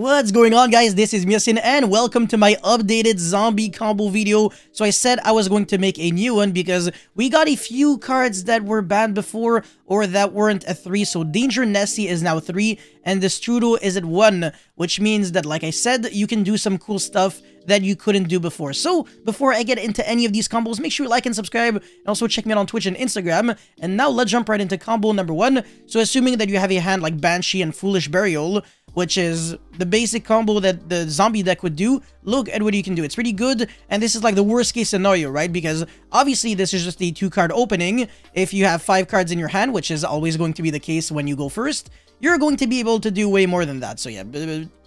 What's going on guys, this is Miosin and welcome to my updated zombie combo video. So I said I was going to make a new one because we got a few cards that were banned before or that weren't a 3. So Danger Nessie is now 3 and the Strudel is at 1, which means that like I said, you can do some cool stuff that you couldn't do before. So before I get into any of these combos, make sure you like and subscribe and also check me out on Twitch and Instagram. And now let's jump right into combo number 1. So assuming that you have a hand like Banshee and Foolish Burial, which is the basic combo that the zombie deck would do, look at what you can do. It's pretty good, and this is like the worst case scenario, right? Because obviously this is just a two-card opening. If you have five cards in your hand, which is always going to be the case when you go first, you're going to be able to do way more than that. So yeah,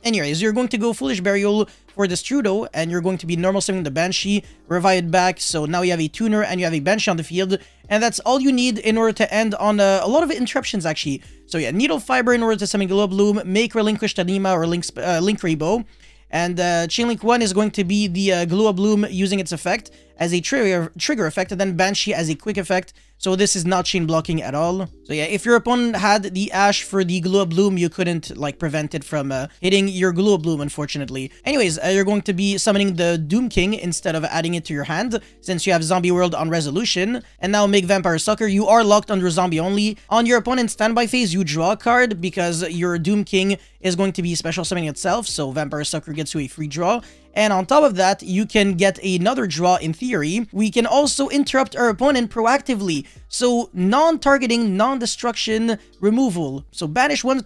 anyways, you're going to go Foolish Burial for this Trudeau, and you're going to be normal summoning the Banshee, revive it back, so now you have a Tuner and you have a Banshee on the field, and that's all you need in order to end on a lot of interruptions, actually. So yeah, Needle Fiber in order to summon Globloom, make Relinquish Tanima or Link, uh, Link Rebo, and uh, Link 1 is going to be the uh, Gloobloom using its effect, as a trigger, trigger effect, and then Banshee as a quick effect. So this is not chain blocking at all. So yeah, if your opponent had the Ash for the of Bloom, you couldn't like prevent it from uh, hitting your of Bloom, unfortunately. Anyways, uh, you're going to be summoning the Doom King instead of adding it to your hand, since you have Zombie World on resolution. And now make Vampire Sucker, you are locked under Zombie only. On your opponent's standby phase, you draw a card because your Doom King is going to be special summoning itself, so Vampire Sucker gets you a free draw. And on top of that, you can get another draw in theory. We can also interrupt our opponent proactively so non-targeting, non-destruction removal. So banish one,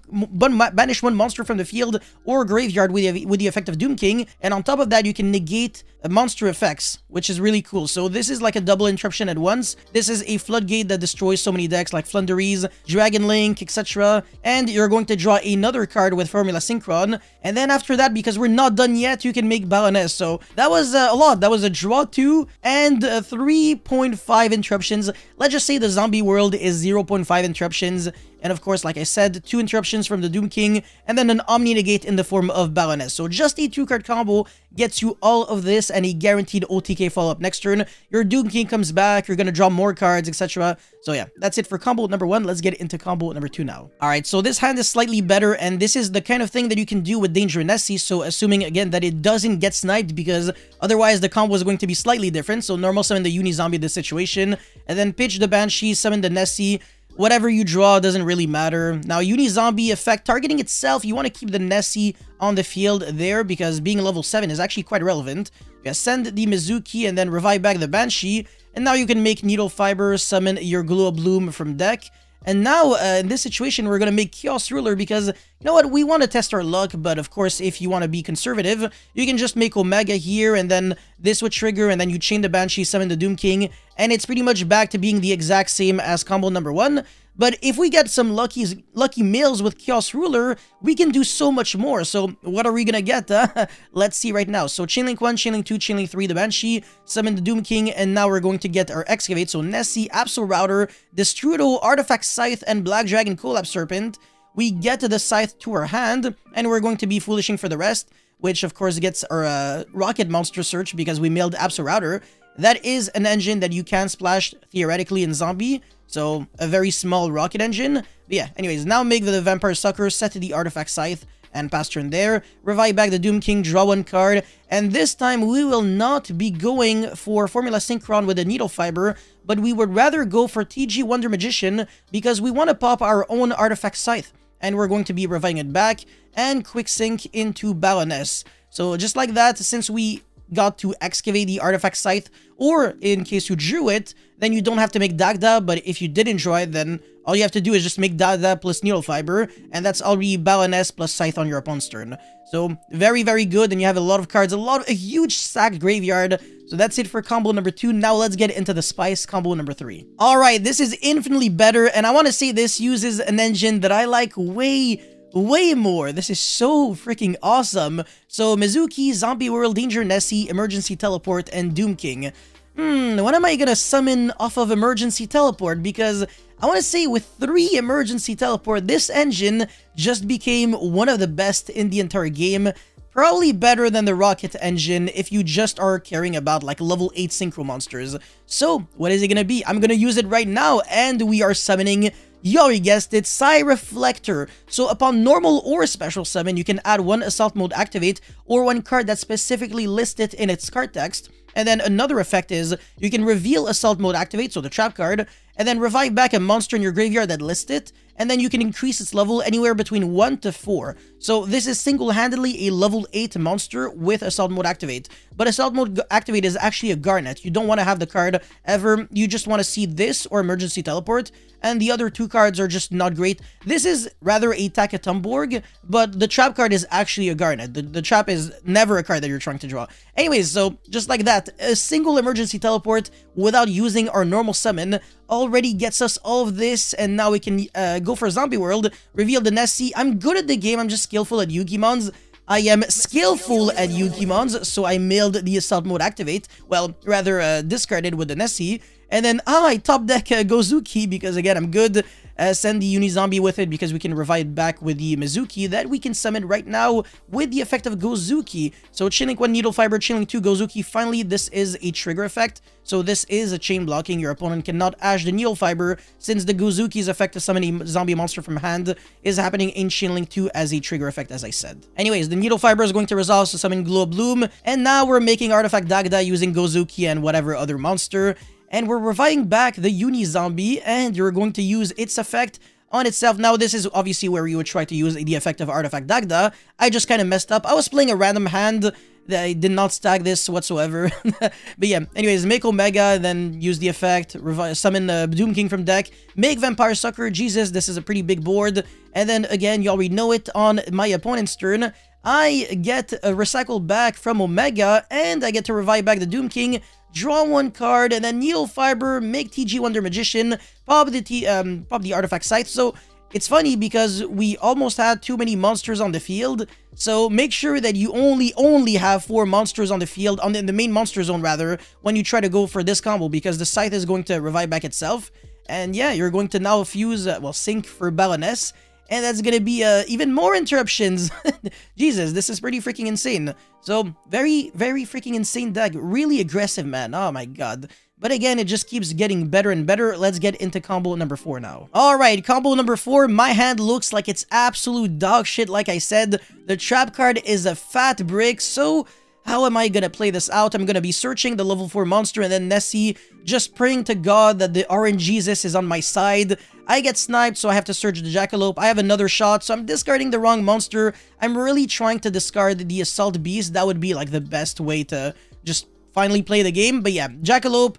banish one monster from the field or graveyard with the, with the effect of Doom King, and on top of that you can negate monster effects, which is really cool. So this is like a double interruption at once. This is a floodgate that destroys so many decks like Flunderies, Dragon Link, etc. And you're going to draw another card with Formula Synchron. And then after that, because we're not done yet, you can make Baroness. So that was uh, a lot. That was a draw two and uh, 3.5 interruptions. Let's just say the zombie world is 0.5 interruptions and of course, like I said, two interruptions from the Doom King, and then an Omni Negate in the form of Baroness. So just a two-card combo gets you all of this and a guaranteed OTK follow-up next turn. Your Doom King comes back, you're gonna draw more cards, etc. So yeah, that's it for combo number one. Let's get into combo number two now. Alright, so this hand is slightly better, and this is the kind of thing that you can do with Danger Nessie, so assuming, again, that it doesn't get sniped, because otherwise the combo is going to be slightly different. So normal summon the Uni Zombie this situation, and then pitch the Banshee, summon the Nessie, Whatever you draw doesn't really matter. Now, Uni-Zombie effect targeting itself, you want to keep the Nessie on the field there because being level 7 is actually quite relevant. You send the Mizuki and then revive back the Banshee. And now you can make Needle Fiber, summon your Glua Bloom from deck. And now, uh, in this situation, we're going to make Chaos Ruler because, you know what, we want to test our luck, but of course, if you want to be conservative, you can just make Omega here, and then this would trigger, and then you chain the Banshee, summon the Doom King, and it's pretty much back to being the exact same as combo number 1, but if we get some lucky, lucky meals with Chaos Ruler, we can do so much more. So what are we gonna get? Uh? Let's see right now. So Chainlink 1, Chainlink 2, Chainlink 3, the Banshee, Summon the Doom King, and now we're going to get our Excavate. So Nessie, Absol Router, Destrudo, Artifact Scythe, and Black Dragon Collapse Serpent. We get the Scythe to our hand, and we're going to be foolishing for the rest, which of course gets our uh, Rocket Monster Search because we mailed Absol Router. That is an engine that you can splash theoretically in Zombie, so a very small rocket engine. But yeah, anyways, now make the Vampire Sucker, set to the Artifact Scythe, and pass turn there. Revive back the Doom King, draw one card, and this time we will not be going for Formula Synchron with the Needle Fiber, but we would rather go for TG Wonder Magician because we want to pop our own Artifact Scythe, and we're going to be reviving it back and Quick Sync into Baroness. So just like that, since we got to excavate the artifact site, or in case you drew it, then you don't have to make Dagda, but if you did enjoy it, then all you have to do is just make Dagda plus Neural Fiber, and that's already Baroness plus Scythe on your opponent's turn. So, very, very good, and you have a lot of cards, a lot, of, a huge stacked graveyard, so that's it for combo number two. Now let's get into the spice combo number three. All right, this is infinitely better. And I want to say this uses an engine that I like way way more. This is so freaking awesome. So Mizuki, Zombie World, Danger Nessie, Emergency Teleport, and Doom King. Hmm, what am I gonna summon off of Emergency Teleport? Because I want to say with three Emergency Teleport, this engine just became one of the best in the entire game. Probably better than the Rocket engine if you just are caring about like level 8 Synchro monsters. So, what is it gonna be? I'm gonna use it right now and we are summoning you already guessed it, Psy Reflector. So upon normal or special summon, you can add one assault mode activate or one card that's specifically listed in its card text. And then another effect is you can reveal assault mode activate, so the trap card, and then revive back a monster in your graveyard that lists it, and then you can increase its level anywhere between 1 to 4. So this is single-handedly a level 8 monster with Assault Mode Activate. But Assault Mode Activate is actually a Garnet. You don't want to have the card ever. You just want to see this or Emergency Teleport. And the other two cards are just not great. This is rather a Takatumborg, but the trap card is actually a Garnet. The, the trap is never a card that you're trying to draw. Anyways, so just like that, a single Emergency Teleport without using our normal summon already gets us all of this. And now we can uh, Gopher Zombie World revealed the Nessie. I'm good at the game, I'm just skillful at Yugimons. I am skillful at Yugimons, so I mailed the Assault Mode Activate, well, rather uh, discarded with the Nessie. And then, ah, I top deck uh, Gozuki because, again, I'm good uh, send the Uni Zombie with it because we can revive back with the Mizuki that we can summon right now with the effect of Gozuki. So Chilling 1 Needle Fiber, Chilling 2 Gozuki, finally this is a trigger effect. So this is a chain blocking, your opponent cannot ash the Needle Fiber since the Gozuki's effect to summon a zombie monster from hand is happening in Chainlink 2 as a trigger effect as I said. Anyways, the Needle Fiber is going to resolve to summon Glow Bloom, and now we're making Artifact Dagda using Gozuki and whatever other monster, and we're reviving back the Uni Zombie, and you're going to use its effect on itself. Now, this is obviously where you would try to use the effect of Artifact Dagda. I just kind of messed up. I was playing a random hand, I did not stack this whatsoever. but yeah, anyways, make Omega, then use the effect, summon the uh, Doom King from deck, make Vampire Sucker, Jesus, this is a pretty big board. And then again, you already know it, on my opponent's turn, I get a uh, Recycle back from Omega, and I get to revive back the Doom King, draw one card, and then Needle Fiber, make TG Wonder Magician, pop the, T um, pop the Artifact Scythe. So it's funny because we almost had too many monsters on the field, so make sure that you only, only have four monsters on the field, on the, the main monster zone rather, when you try to go for this combo because the scythe is going to revive back itself. And yeah, you're going to now fuse, uh, well, Sink for Baroness, and that's gonna be uh, even more interruptions. Jesus, this is pretty freaking insane. So, very, very freaking insane deck. Really aggressive, man. Oh my god. But again, it just keeps getting better and better. Let's get into combo number 4 now. Alright, combo number 4. My hand looks like it's absolute dog shit, like I said. The trap card is a fat brick, so how am I gonna play this out? I'm gonna be searching the level 4 monster and then Nessie, just praying to God that the orange Jesus is on my side. I get sniped, so I have to search the jackalope. I have another shot, so I'm discarding the wrong monster. I'm really trying to discard the assault beast. That would be like the best way to just finally play the game. But yeah, jackalope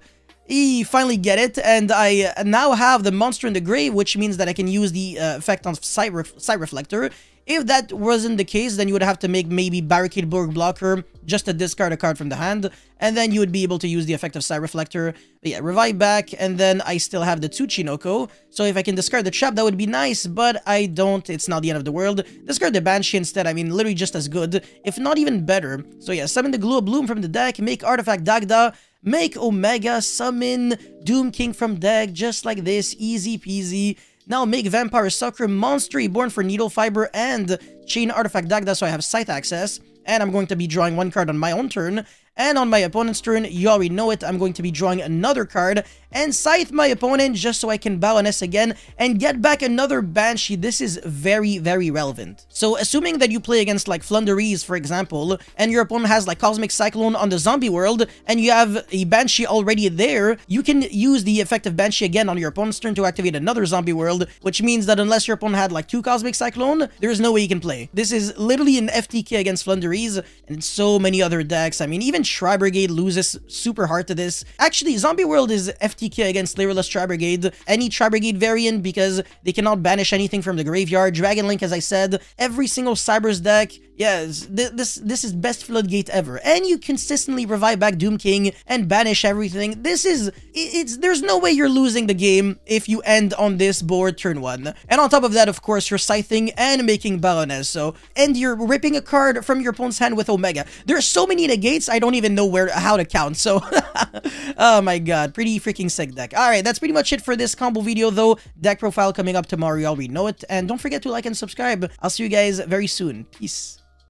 he finally get it, and I now have the monster in the grave, which means that I can use the uh, effect on Side Ref Reflector. If that wasn't the case, then you would have to make maybe Barricade Borg Blocker just to discard a card from the hand, and then you would be able to use the effect of Side Reflector. But yeah, Revive back, and then I still have the Tsuchinoko. so if I can discard the Trap, that would be nice, but I don't, it's not the end of the world. Discard the Banshee instead, I mean, literally just as good, if not even better. So yeah, summon the Glue Bloom from the deck, make Artifact Dagda, Make Omega summon Doom King from deck just like this, easy peasy. Now make Vampire Sucker, Monster Reborn for Needle Fiber, and Chain Artifact Dagda so I have site access. And I'm going to be drawing one card on my own turn. And on my opponent's turn, you already know it, I'm going to be drawing another card and scythe my opponent just so I can Baroness again and get back another Banshee. This is very, very relevant. So assuming that you play against like Flunderies, for example, and your opponent has like Cosmic Cyclone on the zombie world and you have a Banshee already there, you can use the effect of Banshee again on your opponent's turn to activate another zombie world, which means that unless your opponent had like two Cosmic Cyclone, there's no way you can play. This is literally an FTK against Flunderies and so many other decks. I mean, even Shry Brigade loses super hard to this. Actually, Zombie World is FTK against Flavorless Shry Brigade, any Shry Brigade variant because they cannot banish anything from the graveyard. Dragon Link, as I said, every single Cyber's deck Yes, th this this is best floodgate ever. And you consistently revive back Doom King and banish everything. This is it's there's no way you're losing the game if you end on this board turn one. And on top of that, of course, you're scything and making Baroness. So and you're ripping a card from your opponent's hand with Omega. There are so many negates, I don't even know where how to count. So oh my god, pretty freaking sick deck. Alright, that's pretty much it for this combo video though. Deck profile coming up tomorrow, you already know it. And don't forget to like and subscribe. I'll see you guys very soon. Peace.